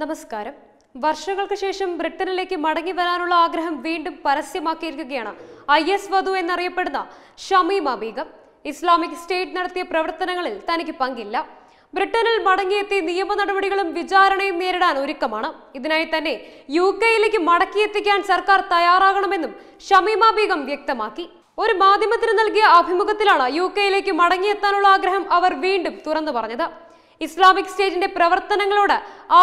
നമസ്കാരം വർഷങ്ങൾക്ക് ശേഷം ബ്രിട്ടനിലേക്ക് മടങ്ങി വരാനുള്ള ആഗ്രഹം വീണ്ടും പരസ്യമാക്കിയിരിക്കുകയാണ് ഐ എസ് വധു എന്നറിയപ്പെടുന്ന ഷമീമ ബീഗം ഇസ്ലാമിക് സ്റ്റേറ്റ് നടത്തിയ പ്രവർത്തനങ്ങളിൽ തനിക്ക് പങ്കില്ല ബ്രിട്ടനിൽ മടങ്ങിയെത്തി നിയമ നടപടികളും വിചാരണയും നേരിടാൻ ഒരുക്കമാണ് ഇതിനായി തന്നെ യു കെയിലേക്ക് മടക്കിയെത്തിക്കാൻ സർക്കാർ തയ്യാറാകണമെന്നും ഷമീമ ബീഗം വ്യക്തമാക്കി ഒരു മാധ്യമത്തിന് നൽകിയ അഭിമുഖത്തിലാണ് യു കെയിലേക്ക് മടങ്ങിയെത്താനുള്ള ആഗ്രഹം അവർ വീണ്ടും തുറന്നു പറഞ്ഞത് ഇസ്ലാമിക് സ്റ്റേറ്റിന്റെ പ്രവർത്തനങ്ങളോട്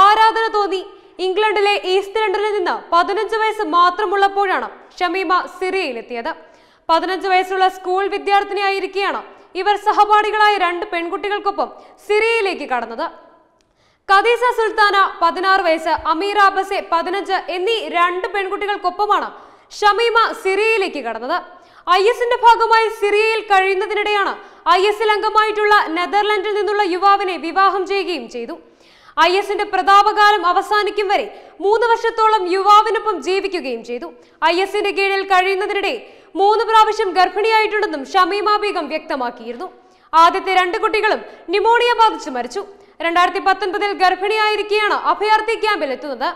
ആരാധന തോന്നി ഇംഗ്ലണ്ടിലെ ഈസ്റ്റ് ലണ്ടനിൽ നിന്ന് പതിനഞ്ച് വയസ്സ് മാത്രമുള്ളപ്പോഴാണ് ഷമീമ സിറിയയിലെത്തിയത് പതിനഞ്ച് വയസ്സുള്ള സ്കൂൾ വിദ്യാർത്ഥിനിയായിരിക്കെയാണ് ഇവർ സഹപാഠികളായ രണ്ട് പെൺകുട്ടികൾക്കൊപ്പം സിറിയയിലേക്ക് കടന്നത് ഖദീസ സുൽത്താന പതിനാറ് വയസ്സ് അമീർ അബസെ പതിനഞ്ച് എന്നീ രണ്ട് പെൺകുട്ടികൾക്കൊപ്പമാണ് ഷമീമ സിറിയയിലേക്ക് കടന്നത് ഐ എസിന്റെ ഭാഗമായി സിറിയയിൽ കഴിയുന്നതിനിടെയാണ് ഐ എസിൽ അംഗമായിട്ടുള്ള നെതർലൻഡിൽ നിന്നുള്ള യുവാവിനെ വിവാഹം ചെയ്യുകയും ചെയ്തു ഐ എസിന്റെ പ്രതാപകാലം അവസാനിക്കും വരെ മൂന്ന് വർഷത്തോളം യുവാവിനൊപ്പം ജീവിക്കുകയും ചെയ്തു ഐ എസിന്റെ കീഴിൽ കഴിയുന്നതിനിടെ മൂന്ന് പ്രാവശ്യം ഗർഭിണിയായിട്ടുണ്ടെന്നും ഷമീമ ബീഗം വ്യക്തമാക്കിയിരുന്നു ആദ്യത്തെ രണ്ട് കുട്ടികളും ന്യൂമോണിയ ബാധിച്ച് മരിച്ചു രണ്ടായിരത്തി പത്തൊൻപതിൽ ഗർഭിണിയായിരിക്കെയാണ് അഭയാർത്ഥി ക്യാമ്പിൽ എത്തുന്നത്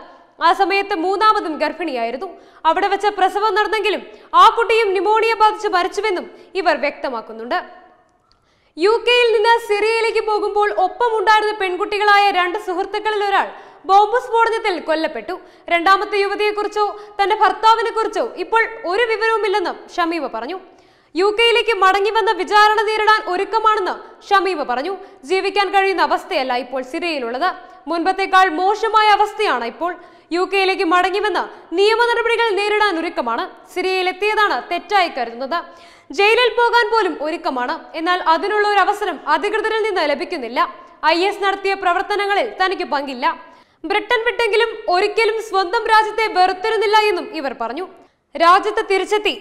ആ സമയത്ത് മൂന്നാമതും ഗർഭിണിയായിരുന്നു അവിടെ വെച്ച് പ്രസവം നടന്നെങ്കിലും ആ കുട്ടിയും ന്യൂമോണിയ ബാധിച്ച് മരിച്ചുവെന്നും ഇവർ വ്യക്തമാക്കുന്നുണ്ട് യു കെയിൽ നിന്ന് സിറിയയിലേക്ക് പോകുമ്പോൾ ഒപ്പമുണ്ടായിരുന്ന പെൺകുട്ടികളായ രണ്ട് സുഹൃത്തുക്കളിൽ ഒരാൾ ബോംബ് സ്ഫോടനത്തിൽ കൊല്ലപ്പെട്ടു രണ്ടാമത്തെ യുവതിയെക്കുറിച്ചോ തന്റെ ഭർത്താവിനെ കുറിച്ചോ ഇപ്പോൾ ഒരു വിവരവുമില്ലെന്നും ഷമീവ പറഞ്ഞു യു കെയിലേക്ക് മടങ്ങി വന്ന വിചാരണ നേരിടാൻ ഒരുക്കമാണെന്ന് ഷമീവ പറഞ്ഞു ജീവിക്കാൻ കഴിയുന്ന അവസ്ഥയല്ല ഇപ്പോൾ സിറിയയിലുള്ളത് മുൻപത്തേക്കാൾ മോശമായ അവസ്ഥയാണ് ഇപ്പോൾ യു കെയിലേക്ക് മടങ്ങിവെന്ന് നിയമ നടപടികൾ നേരിടാൻ ഒരുക്കമാണ് സിറിയയിലെത്തിയതാണ് തെറ്റായി കരുതുന്നത് ജയിലിൽ പോകാൻ പോലും ഒരുക്കമാണ് എന്നാൽ അതിനുള്ള ഒരു അവസരം അധികൃതരിൽ നിന്ന് ലഭിക്കുന്നില്ല ഐ എസ് നടത്തിയ പ്രവർത്തനങ്ങളിൽ തനിക്ക് പങ്കില്ല ബ്രിട്ടൻ വിട്ടെങ്കിലും ഒരിക്കലും സ്വന്തം രാജ്യത്തെ വെറുത്തിരുന്നില്ല എന്നും ഇവർ പറഞ്ഞു രാജ്യത്ത് തിരിച്ചെത്തി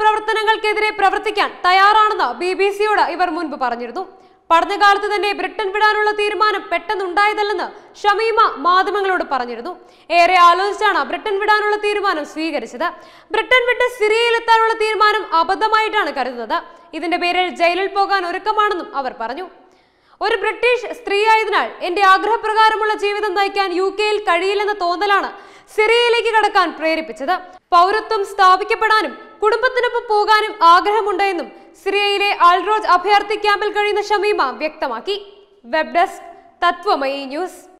പ്രവർത്തനങ്ങൾക്കെതിരെ പ്രവർത്തിക്കാൻ തയ്യാറാണെന്ന് ബി ബി സിയോട് ഇവർ മുൻപ് പറഞ്ഞിരുന്നു പഠനകാലത്ത് തന്നെ ബ്രിട്ടൻ വിടാനുള്ള തീരുമാനം പെട്ടെന്നുണ്ടായതല്ലെന്ന് ഷമീമ മാധ്യമങ്ങളോട് പറഞ്ഞിരുന്നു ഏറെ ആലോചിച്ചാണ് ബ്രിട്ടൻ വിടാനുള്ള തീരുമാനം സ്വീകരിച്ചത് ബ്രിട്ടൻ വിട്ട് സിറിയയിലെത്താനുള്ള തീരുമാനം അബദ്ധമായിട്ടാണ് കരുതുന്നത് ഇതിന്റെ പേരിൽ ജയിലിൽ പോകാൻ ഒരുക്കമാണെന്നും അവർ പറഞ്ഞു ഒരു ബ്രിട്ടീഷ് സ്ത്രീയായതിനാൽ എന്റെ ആഗ്രഹപ്രകാരമുള്ള ജീവിതം നയിക്കാൻ യു കെയിൽ കഴിയില്ലെന്ന തോന്നലാണ് സിറിയയിലേക്ക് കടക്കാൻ പ്രേരിപ്പിച്ചത് പൗരത്വം സ്ഥാപിക്കപ്പെടാനും കുടുംബത്തിനൊപ്പം പോകാനും ആഗ്രഹമുണ്ടെന്നും സിറിയയിലെ ആൾറോജ് അഭയാർത്ഥി ക്യാമ്പിൽ കഴിയുന്ന ഷമീമ വ്യക്തമാക്കി വെബ് ഡെസ്ക് തത്വമയി ന്യൂസ്